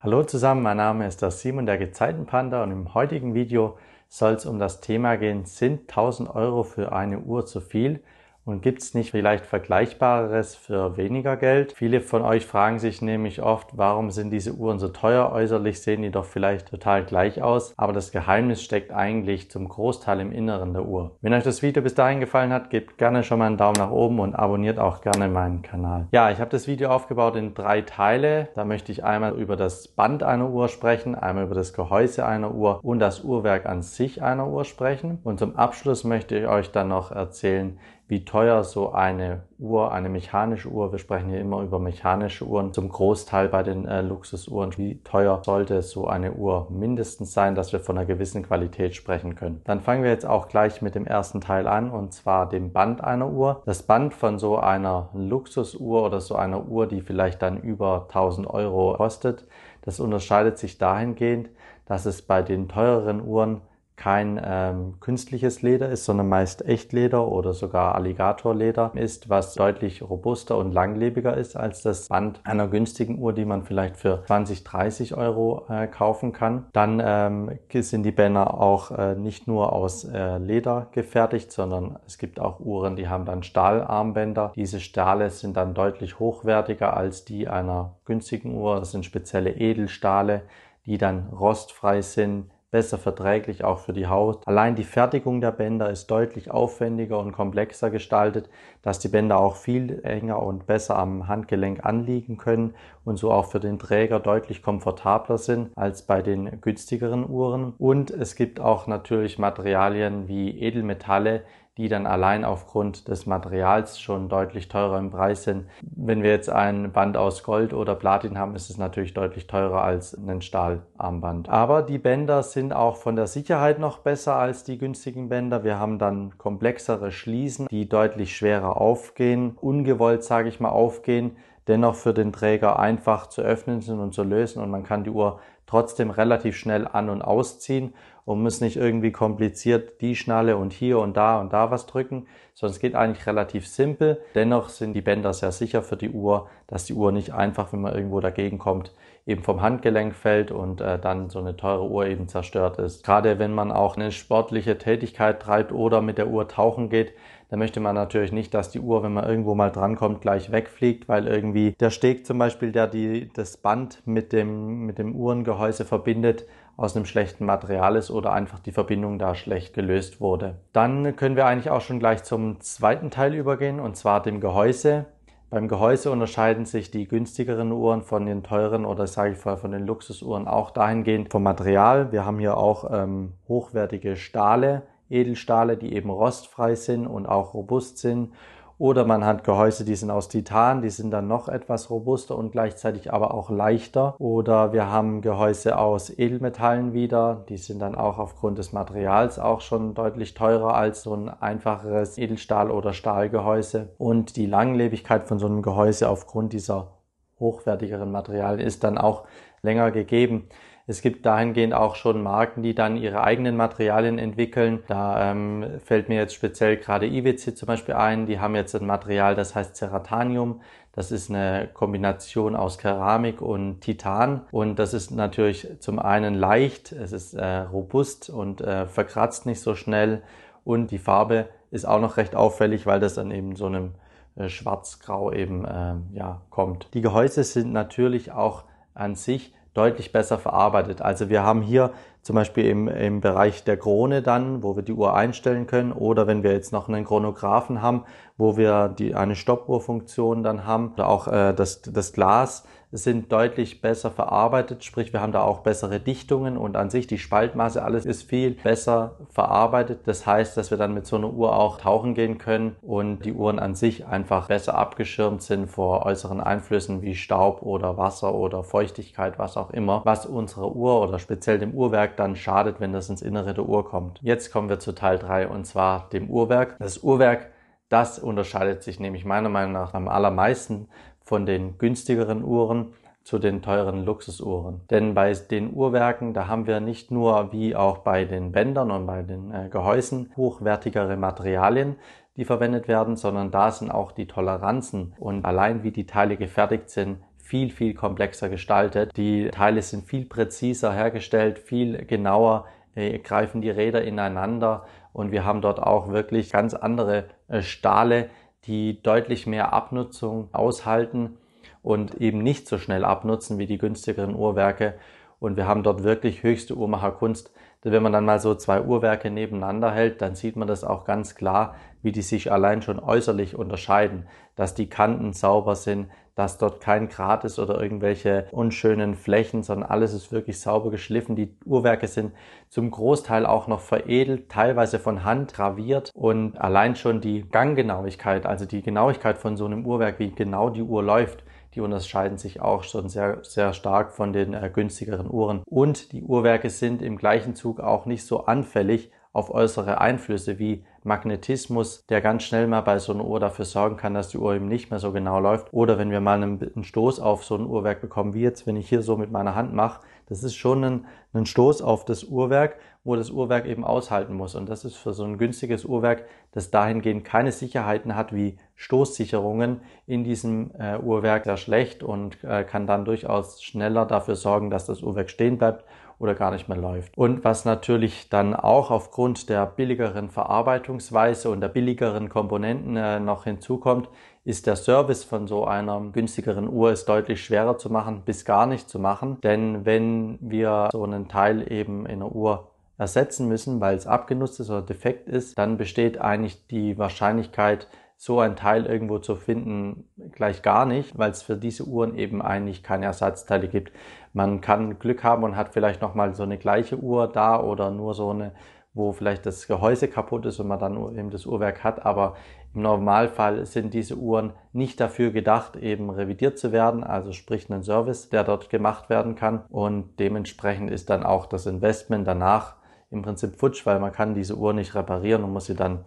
Hallo zusammen, mein Name ist der Simon der Gezeitenpanda und im heutigen Video soll es um das Thema gehen, sind 1000 Euro für eine Uhr zu viel? Und gibt es nicht vielleicht Vergleichbareres für weniger Geld? Viele von euch fragen sich nämlich oft, warum sind diese Uhren so teuer? Äußerlich sehen die doch vielleicht total gleich aus, aber das Geheimnis steckt eigentlich zum Großteil im Inneren der Uhr. Wenn euch das Video bis dahin gefallen hat, gebt gerne schon mal einen Daumen nach oben und abonniert auch gerne meinen Kanal. Ja, ich habe das Video aufgebaut in drei Teile. Da möchte ich einmal über das Band einer Uhr sprechen, einmal über das Gehäuse einer Uhr und das Uhrwerk an sich einer Uhr sprechen. Und zum Abschluss möchte ich euch dann noch erzählen, wie teuer so eine Uhr, eine mechanische Uhr, wir sprechen hier immer über mechanische Uhren, zum Großteil bei den äh, Luxusuhren, wie teuer sollte so eine Uhr mindestens sein, dass wir von einer gewissen Qualität sprechen können. Dann fangen wir jetzt auch gleich mit dem ersten Teil an und zwar dem Band einer Uhr. Das Band von so einer Luxusuhr oder so einer Uhr, die vielleicht dann über 1000 Euro kostet, das unterscheidet sich dahingehend, dass es bei den teureren Uhren kein ähm, künstliches Leder ist, sondern meist Echtleder oder sogar Alligatorleder ist, was deutlich robuster und langlebiger ist als das Band einer günstigen Uhr, die man vielleicht für 20, 30 Euro äh, kaufen kann. Dann ähm, sind die Bänder auch äh, nicht nur aus äh, Leder gefertigt, sondern es gibt auch Uhren, die haben dann Stahlarmbänder. Diese Stahle sind dann deutlich hochwertiger als die einer günstigen Uhr. Das sind spezielle Edelstahle, die dann rostfrei sind besser verträglich auch für die Haut. Allein die Fertigung der Bänder ist deutlich aufwendiger und komplexer gestaltet, dass die Bänder auch viel enger und besser am Handgelenk anliegen können und so auch für den Träger deutlich komfortabler sind als bei den günstigeren Uhren. Und es gibt auch natürlich Materialien wie Edelmetalle, die dann allein aufgrund des Materials schon deutlich teurer im Preis sind. Wenn wir jetzt ein Band aus Gold oder Platin haben, ist es natürlich deutlich teurer als ein Stahlarmband. Aber die Bänder sind auch von der Sicherheit noch besser als die günstigen Bänder. Wir haben dann komplexere Schließen, die deutlich schwerer aufgehen, ungewollt, sage ich mal, aufgehen, dennoch für den Träger einfach zu öffnen sind und zu lösen und man kann die Uhr trotzdem relativ schnell an und ausziehen und muss nicht irgendwie kompliziert die Schnalle und hier und da und da was drücken, sondern es geht eigentlich relativ simpel. Dennoch sind die Bänder sehr sicher für die Uhr, dass die Uhr nicht einfach, wenn man irgendwo dagegen kommt, eben vom Handgelenk fällt und äh, dann so eine teure Uhr eben zerstört ist. Gerade wenn man auch eine sportliche Tätigkeit treibt oder mit der Uhr tauchen geht, dann möchte man natürlich nicht, dass die Uhr, wenn man irgendwo mal drankommt, gleich wegfliegt, weil irgendwie der Steg zum Beispiel, der die, das Band mit dem, mit dem Uhrengehäuse verbindet, aus einem schlechten Material ist oder einfach die Verbindung da schlecht gelöst wurde. Dann können wir eigentlich auch schon gleich zum zweiten Teil übergehen und zwar dem Gehäuse. Beim Gehäuse unterscheiden sich die günstigeren Uhren von den teuren oder sage ich vorher von den Luxusuhren auch dahingehend vom Material. Wir haben hier auch ähm, hochwertige Stahle, Edelstahle, die eben rostfrei sind und auch robust sind oder man hat Gehäuse, die sind aus Titan, die sind dann noch etwas robuster und gleichzeitig aber auch leichter. Oder wir haben Gehäuse aus Edelmetallen wieder, die sind dann auch aufgrund des Materials auch schon deutlich teurer als so ein einfacheres Edelstahl- oder Stahlgehäuse. Und die Langlebigkeit von so einem Gehäuse aufgrund dieser hochwertigeren Materialien ist dann auch länger gegeben. Es gibt dahingehend auch schon Marken, die dann ihre eigenen Materialien entwickeln. Da ähm, fällt mir jetzt speziell gerade IWC zum Beispiel ein. Die haben jetzt ein Material, das heißt Ceratanium. Das ist eine Kombination aus Keramik und Titan. Und das ist natürlich zum einen leicht, es ist äh, robust und äh, verkratzt nicht so schnell. Und die Farbe ist auch noch recht auffällig, weil das dann eben so einem äh, Schwarz-Grau eben ähm, ja, kommt. Die Gehäuse sind natürlich auch an sich deutlich besser verarbeitet. Also wir haben hier zum Beispiel im, im Bereich der Krone dann, wo wir die Uhr einstellen können oder wenn wir jetzt noch einen Chronographen haben, wo wir die, eine Stoppuhrfunktion dann haben oder auch äh, das, das Glas sind deutlich besser verarbeitet, sprich wir haben da auch bessere Dichtungen und an sich die Spaltmaße, alles ist viel besser verarbeitet. Das heißt, dass wir dann mit so einer Uhr auch tauchen gehen können und die Uhren an sich einfach besser abgeschirmt sind vor äußeren Einflüssen wie Staub oder Wasser oder Feuchtigkeit, was auch immer, was unsere Uhr oder speziell dem Uhrwerk dann schadet, wenn das ins Innere der Uhr kommt. Jetzt kommen wir zu Teil 3 und zwar dem Uhrwerk. Das Uhrwerk, das unterscheidet sich nämlich meiner Meinung nach am allermeisten von den günstigeren Uhren zu den teuren Luxusuhren. Denn bei den Uhrwerken, da haben wir nicht nur wie auch bei den Bändern und bei den äh, Gehäusen hochwertigere Materialien, die verwendet werden, sondern da sind auch die Toleranzen und allein wie die Teile gefertigt sind, viel, viel komplexer gestaltet. Die Teile sind viel präziser hergestellt, viel genauer äh, greifen die Räder ineinander und wir haben dort auch wirklich ganz andere äh, Stahle, die deutlich mehr Abnutzung aushalten und eben nicht so schnell abnutzen wie die günstigeren Uhrwerke. Und wir haben dort wirklich höchste Uhrmacherkunst also wenn man dann mal so zwei Uhrwerke nebeneinander hält, dann sieht man das auch ganz klar, wie die sich allein schon äußerlich unterscheiden, dass die Kanten sauber sind, dass dort kein Grat ist oder irgendwelche unschönen Flächen, sondern alles ist wirklich sauber geschliffen. Die Uhrwerke sind zum Großteil auch noch veredelt, teilweise von Hand graviert und allein schon die Ganggenauigkeit, also die Genauigkeit von so einem Uhrwerk, wie genau die Uhr läuft, die unterscheiden sich auch schon sehr, sehr stark von den äh, günstigeren Uhren. Und die Uhrwerke sind im gleichen Zug auch nicht so anfällig auf äußere Einflüsse wie Magnetismus, der ganz schnell mal bei so einer Uhr dafür sorgen kann, dass die Uhr eben nicht mehr so genau läuft. Oder wenn wir mal einen, Stoß auf so ein Uhrwerk bekommen, wie jetzt, wenn ich hier so mit meiner Hand mache, das ist schon ein, ein Stoß auf das Uhrwerk, wo das Uhrwerk eben aushalten muss. Und das ist für so ein günstiges Uhrwerk, das dahingehend keine Sicherheiten hat wie Stoßsicherungen in diesem äh, Uhrwerk sehr schlecht und äh, kann dann durchaus schneller dafür sorgen, dass das Uhrwerk stehen bleibt oder gar nicht mehr läuft. Und was natürlich dann auch aufgrund der billigeren Verarbeitungsweise und der billigeren Komponenten äh, noch hinzukommt, ist der Service von so einer günstigeren Uhr ist deutlich schwerer zu machen bis gar nicht zu machen. Denn wenn wir so einen Teil eben in der Uhr ersetzen müssen, weil es abgenutzt ist oder defekt ist, dann besteht eigentlich die Wahrscheinlichkeit, so ein Teil irgendwo zu finden, gleich gar nicht, weil es für diese Uhren eben eigentlich keine Ersatzteile gibt. Man kann Glück haben und hat vielleicht nochmal so eine gleiche Uhr da oder nur so eine, wo vielleicht das Gehäuse kaputt ist und man dann eben das Uhrwerk hat, aber im Normalfall sind diese Uhren nicht dafür gedacht, eben revidiert zu werden, also sprich einen Service, der dort gemacht werden kann und dementsprechend ist dann auch das Investment danach im Prinzip futsch, weil man kann diese Uhr nicht reparieren und muss sie dann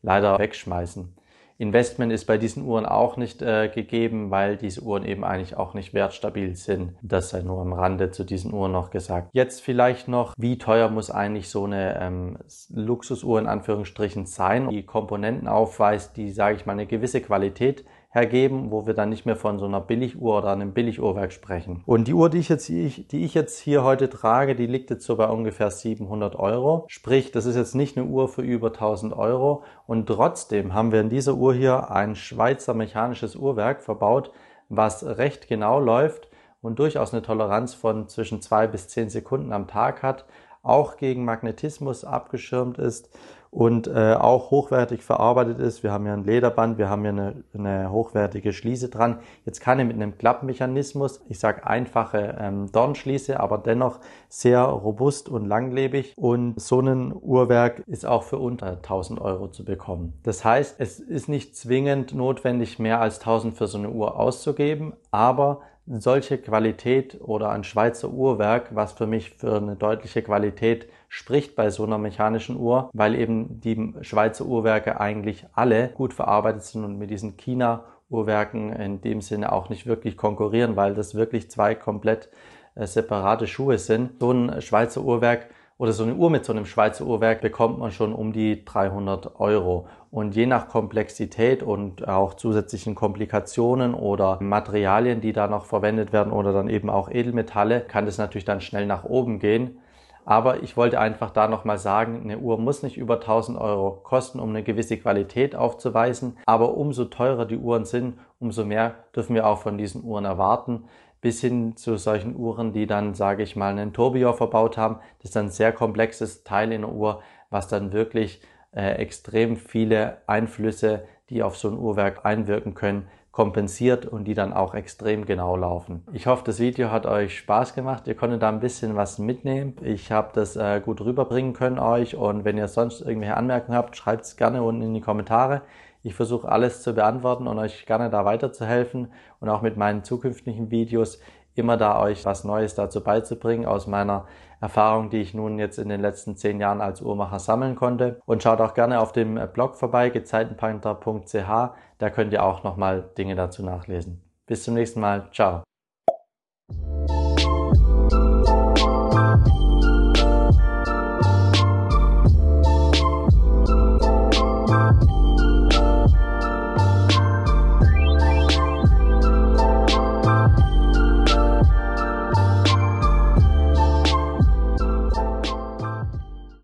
leider wegschmeißen. Investment ist bei diesen Uhren auch nicht äh, gegeben, weil diese Uhren eben eigentlich auch nicht wertstabil sind. Das sei nur am Rande zu diesen Uhren noch gesagt. Jetzt vielleicht noch, wie teuer muss eigentlich so eine ähm, Luxusuhr in Anführungsstrichen sein, die Komponenten aufweist, die, sage ich mal, eine gewisse Qualität hergeben, wo wir dann nicht mehr von so einer Billiguhr oder einem Billiguhrwerk sprechen. Und die Uhr, die ich jetzt, die ich jetzt hier heute trage, die liegt jetzt so bei ungefähr 700 Euro. Sprich, das ist jetzt nicht eine Uhr für über 1000 Euro. Und trotzdem haben wir in dieser Uhr hier ein Schweizer mechanisches Uhrwerk verbaut, was recht genau läuft und durchaus eine Toleranz von zwischen zwei bis zehn Sekunden am Tag hat, auch gegen Magnetismus abgeschirmt ist und äh, auch hochwertig verarbeitet ist. Wir haben ja ein Lederband, wir haben ja eine, eine hochwertige Schließe dran. Jetzt kann keine mit einem Klappmechanismus, ich sage einfache ähm, Dornschließe, aber dennoch sehr robust und langlebig. Und so ein Uhrwerk ist auch für unter 1000 Euro zu bekommen. Das heißt, es ist nicht zwingend notwendig, mehr als 1000 für so eine Uhr auszugeben, aber solche Qualität oder ein Schweizer Uhrwerk, was für mich für eine deutliche Qualität spricht bei so einer mechanischen Uhr, weil eben die Schweizer Uhrwerke eigentlich alle gut verarbeitet sind und mit diesen China Uhrwerken in dem Sinne auch nicht wirklich konkurrieren, weil das wirklich zwei komplett äh, separate Schuhe sind. So ein Schweizer Uhrwerk oder so eine Uhr mit so einem Schweizer Uhrwerk bekommt man schon um die 300 Euro. Und je nach Komplexität und auch zusätzlichen Komplikationen oder Materialien, die da noch verwendet werden oder dann eben auch Edelmetalle, kann das natürlich dann schnell nach oben gehen. Aber ich wollte einfach da nochmal sagen, eine Uhr muss nicht über 1000 Euro kosten, um eine gewisse Qualität aufzuweisen. Aber umso teurer die Uhren sind, umso mehr dürfen wir auch von diesen Uhren erwarten bis hin zu solchen Uhren, die dann, sage ich mal, einen Tourbillon verbaut haben. Das ist ein sehr komplexes Teil in der Uhr, was dann wirklich äh, extrem viele Einflüsse, die auf so ein Uhrwerk einwirken können, kompensiert und die dann auch extrem genau laufen. Ich hoffe, das Video hat euch Spaß gemacht. Ihr konntet da ein bisschen was mitnehmen. Ich habe das äh, gut rüberbringen können euch und wenn ihr sonst irgendwelche Anmerkungen habt, schreibt es gerne unten in die Kommentare. Ich versuche alles zu beantworten und euch gerne da weiterzuhelfen und auch mit meinen zukünftigen Videos immer da euch was Neues dazu beizubringen aus meiner Erfahrung, die ich nun jetzt in den letzten zehn Jahren als Uhrmacher sammeln konnte. Und schaut auch gerne auf dem Blog vorbei, gezeitenpanther.ch, da könnt ihr auch nochmal Dinge dazu nachlesen. Bis zum nächsten Mal, ciao.